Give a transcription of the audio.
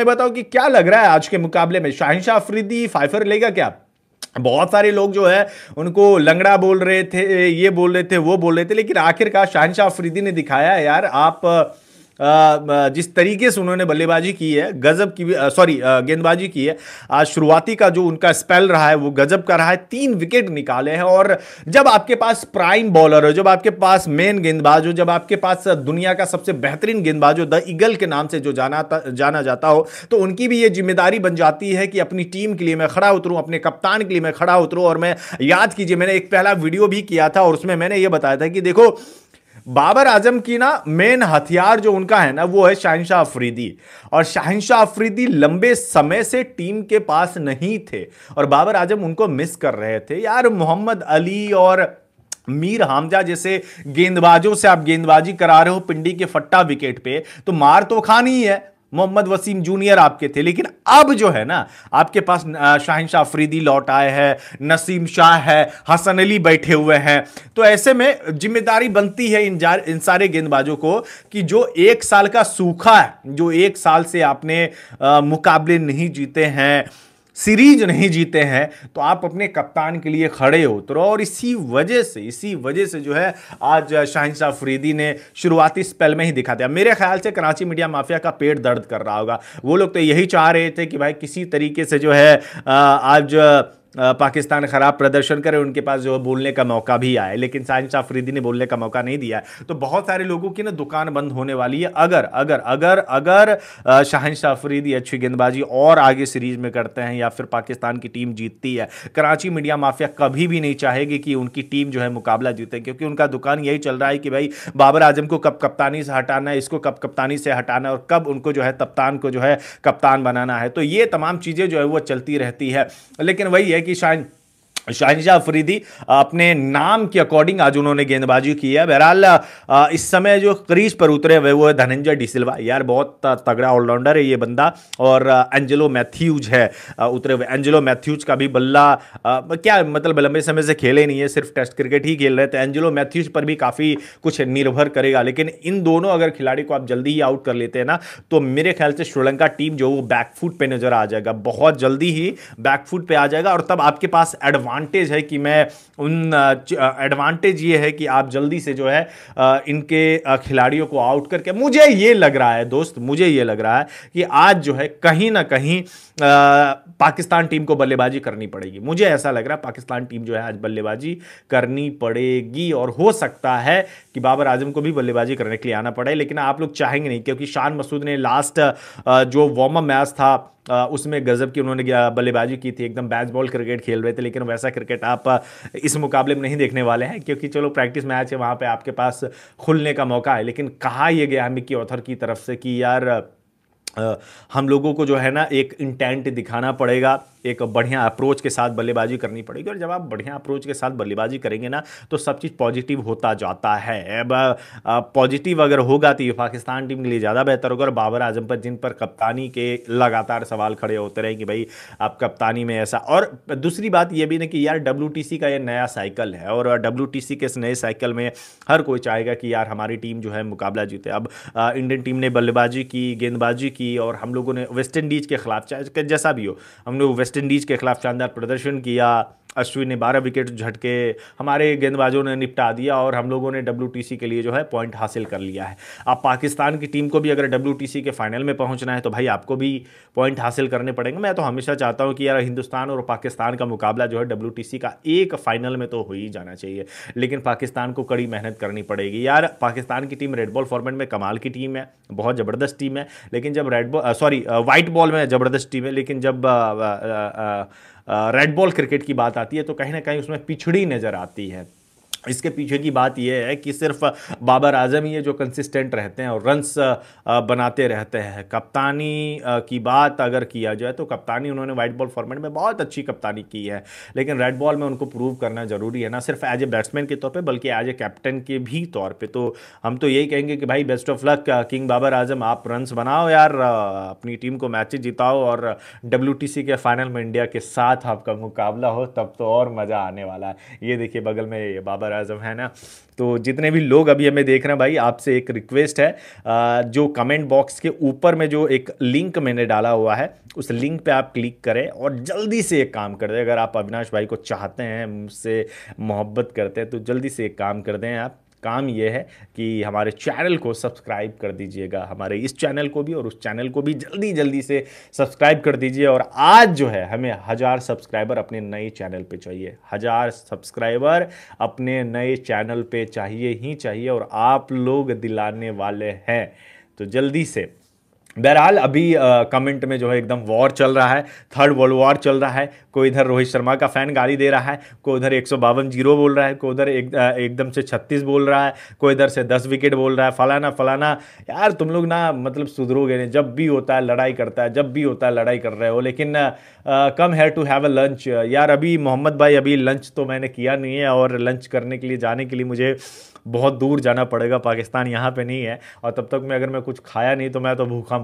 मैं बताओ कि क्या लग रहा है आज के मुकाबले में शाहिशाह अफरीदी फाइफर लेगा क्या बहुत सारे लोग जो है उनको लंगड़ा बोल रहे थे ये बोल रहे थे वो बोल रहे थे लेकिन आखिरकार शाहिशाह अफरीदी ने दिखाया यार आप जिस तरीके से उन्होंने बल्लेबाजी की है गजब की सॉरी गेंदबाजी की है आज शुरुआती का जो उनका स्पेल रहा है वो गजब का रहा है तीन विकेट निकाले हैं और जब आपके पास प्राइम बॉलर हो जब आपके पास मेन गेंदबाज हो जब आपके पास दुनिया का सबसे बेहतरीन गेंदबाज हो द ईगल के नाम से जो जाना जाना जाता हो तो उनकी भी ये जिम्मेदारी बन जाती है कि अपनी टीम के लिए मैं खड़ा उतरूँ अपने कप्तान के लिए मैं खड़ा उतरूँ और मैं याद कीजिए मैंने एक पहला वीडियो भी किया था और उसमें मैंने ये बताया था कि देखो बाबर आजम की ना मेन हथियार जो उनका है ना वो है शाहिशाह अफरीदी और शाहिशाह अफरीदी लंबे समय से टीम के पास नहीं थे और बाबर आजम उनको मिस कर रहे थे यार मोहम्मद अली और मीर हामजा जैसे गेंदबाजों से आप गेंदबाजी करा रहे हो पिंडी के फट्टा विकेट पे तो मार तो खानी है मोहम्मद वसीम जूनियर आपके थे लेकिन अब जो है ना आपके पास शाहिन शाह अफरीदी लौट आए हैं नसीम शाह है हसन अली बैठे हुए हैं तो ऐसे में जिम्मेदारी बनती है इन इन सारे गेंदबाजों को कि जो एक साल का सूखा है जो एक साल से आपने मुकाबले नहीं जीते हैं सीरीज नहीं जीते हैं तो आप अपने कप्तान के लिए खड़े उतरो तो और इसी वजह से इसी वजह से जो है आज शाहिन फरीदी ने शुरुआती स्पेल में ही दिखा दिया मेरे ख्याल से कराची मीडिया माफिया का पेट दर्द कर रहा होगा वो लोग तो यही चाह रहे थे कि भाई किसी तरीके से जो है आज पाकिस्तान ख़राब प्रदर्शन करे उनके पास जो है बोलने का मौका भी आए लेकिन साइंस आफरीदी ने बोलने का मौका नहीं दिया तो बहुत सारे लोगों की ना दुकान बंद होने वाली है अगर अगर अगर अगर शाहिन आफरीदी अच्छी गेंदबाजी और आगे सीरीज में करते हैं या फिर पाकिस्तान की टीम जीतती है कराची मीडिया माफिया कभी भी नहीं चाहेगी कि उनकी टीम जो है मुकाबला जीते क्योंकि उनका दुकान यही चल रहा है कि भाई बाबर आजम को कब कप्तानी से हटाना है इसको कब कप्तानी से हटाना और कब उनको जो है तप्तान को जो है कप्तान बनाना है तो ये तमाम चीज़ें जो है वो चलती रहती है लेकिन वही है Thank you, Shine. शाहिशाह अफरीदी अपने नाम के अकॉर्डिंग आज उन्होंने गेंदबाजी की है बहरहाल इस समय जो क्रीज पर उतरे हुए वो है धनंजय डिसिल्वा यार बहुत तगड़ा ऑलराउंडर है ये बंदा और एंजेलो मैथ्यूज है उतरे हुए एंजेलो मैथ्यूज का भी बल्ला क्या मतलब लंबे समय से खेले नहीं है सिर्फ टेस्ट क्रिकेट ही खेल रहे थे तो एंजेलो मैथ्यूज पर भी काफ़ी कुछ निर्भर करेगा लेकिन इन दोनों अगर खिलाड़ी को आप जल्दी ही आउट कर लेते हैं ना तो मेरे ख्याल से श्रीलंका टीम जो वो बैकफुट पर नजर आ जाएगा बहुत जल्दी ही बैकफुट पर आ जाएगा और तब आपके पास एडवांस एडवांटेज है कि मैं उन एडवांटेज ये है कि आप जल्दी से जो है इनके खिलाड़ियों को आउट करके मुझे ये लग रहा है दोस्त मुझे ये लग रहा है कि आज जो है कहीं ना कहीं पाकिस्तान टीम को बल्लेबाजी करनी पड़ेगी मुझे ऐसा लग रहा है पाकिस्तान टीम जो है आज बल्लेबाजी करनी पड़ेगी और हो सकता है कि बाबर आजम को भी बल्लेबाजी करने के लिए आना पड़े लेकिन आप लोग चाहेंगे नहीं क्योंकि शान मसूद ने लास्ट जो वार्म अप मैच था उसमें गजब की उन्होंने बल्लेबाजी की थी एकदम बैच बॉल क्रिकेट खेल रहे थे लेकिन वैसा क्रिकेट आप इस मुकाबले में नहीं देखने वाले हैं क्योंकि चलो प्रैक्टिस मैच है वहाँ पर आपके पास खुलने का मौका है लेकिन कहा यह गया है मिक्की ऑथर की तरफ से कि यार हम लोगों को जो है ना एक इंटेंट दिखाना पड़ेगा एक बढ़िया अप्रोच के साथ बल्लेबाजी करनी पड़ेगी और जब आप बढ़िया अप्रोच के साथ बल्लेबाजी करेंगे ना तो सब चीज़ पॉजिटिव होता जाता है अब पॉजिटिव अगर होगा तो ये पाकिस्तान टीम के लिए ज़्यादा बेहतर होगा और बाबर आजम पर जिन पर कप्तानी के लगातार सवाल खड़े होते रहे कि भाई आप कप्तानी में ऐसा और दूसरी बात यह भी ना कि यार डब्ल्यू का यह नया साइकिल है और डब्ल्यू के इस नए साइकिल में हर कोई चाहेगा कि यार हमारी टीम जो है मुकाबला जीते अब इंडियन टीम ने बल्लेबाजी की गेंदबाजी की और हम लोगों ने वेस्ट इंडीज़ के खिलाफ चाहे जैसा भी हो हम लोग वेस्ट वेस्ट इंडीज़ के खिलाफ शानदार प्रदर्शन किया अश्विन ने बारह विकेट झटके हमारे गेंदबाजों ने निपटा दिया और हम लोगों ने डब्ल्यू के लिए जो है पॉइंट हासिल कर लिया है अब पाकिस्तान की टीम को भी अगर डब्ल्यू के फाइनल में पहुँचना है तो भाई आपको भी पॉइंट हासिल करने पड़ेंगे मैं तो हमेशा चाहता हूँ कि यार हिंदुस्तान और पाकिस्तान का मुकाबला जो है डब्ल्यू का एक फाइनल में तो हो ही जाना चाहिए लेकिन पाकिस्तान को कड़ी मेहनत करनी पड़ेगी यार पाकिस्तान की टीम रेड बॉल फॉर्मेट में कमाल की टीम है बहुत ज़बरदस्त टीम है लेकिन जब red ball sorry white ball में ज़बरदस्त टीम है लेकिन जब रेड बॉल क्रिकेट की बात आती आती है तो कहीं ना कहीं उसमें पिछड़ी नज़र आती है इसके पीछे की बात यह है कि सिर्फ बाबर आजम ही है जो कंसिस्टेंट रहते हैं और रन्स बनाते रहते हैं कप्तानी की बात अगर किया जाए तो कप्तानी उन्होंने वाइट बॉल फॉर्मेट में बहुत अच्छी कप्तानी की है लेकिन रेड बॉल में उनको प्रूव करना ज़रूरी है ना सिर्फ एज ए बैट्समैन के तौर पर बल्कि एज ए कैप्टन के भी तौर पर तो हम तो यही कहेंगे कि भाई best of luck king Babar Azam आप रन्स बनाओ यार अपनी टीम को मैचेज जिताओ और डब्ल्यू के फाइनल में इंडिया के साथ आपका मुकाबला हो तब तो और मज़ा आने वाला है ये देखिए बगल में बाबर आज़म है ना तो जितने भी लोग अभी हमें देख रहे हैं भाई आपसे एक रिक्वेस्ट है जो कमेंट बॉक्स के ऊपर में जो एक लिंक मैंने डाला हुआ है उस लिंक पे आप क्लिक करें और जल्दी से एक काम कर दें अगर आप अविनाश भाई को चाहते हैं मुझसे मोहब्बत करते हैं तो जल्दी से एक काम कर दें आप काम ये है कि हमारे चैनल को सब्सक्राइब कर दीजिएगा हमारे इस चैनल को भी और उस चैनल को भी जल्दी जल्दी से सब्सक्राइब कर दीजिए और आज जो है हमें हज़ार सब्सक्राइबर अपने नए चैनल पे चाहिए हज़ार सब्सक्राइबर अपने नए चैनल पे चाहिए ही चाहिए और आप लोग दिलाने वाले हैं तो जल्दी से बहरहाल अभी आ, कमेंट में जो है एकदम वॉर चल रहा है थर्ड वर्ल्ड वॉर चल रहा है कोई इधर रोहित शर्मा का फैन गाली दे रहा है कोई उधर एक जीरो बोल रहा है कोई उधर एक एकदम से छत्तीस बोल रहा है कोई इधर से दस विकेट बोल रहा है फलाना फलाना यार तुम लोग ना मतलब सुधरोगे नहीं जब भी होता है लड़ाई करता है जब भी होता है लड़ाई कर रहे हो लेकिन come have to have a lunch यार अभी मोहम्मद भाई अभी लंच तो मैंने किया नहीं है और लंच करने के लिए जाने के लिए मुझे बहुत दूर जाना पड़ेगा पाकिस्तान यहाँ पर नहीं है और तब तक मैं अगर मैं कुछ खाया नहीं तो मैं तो भूखा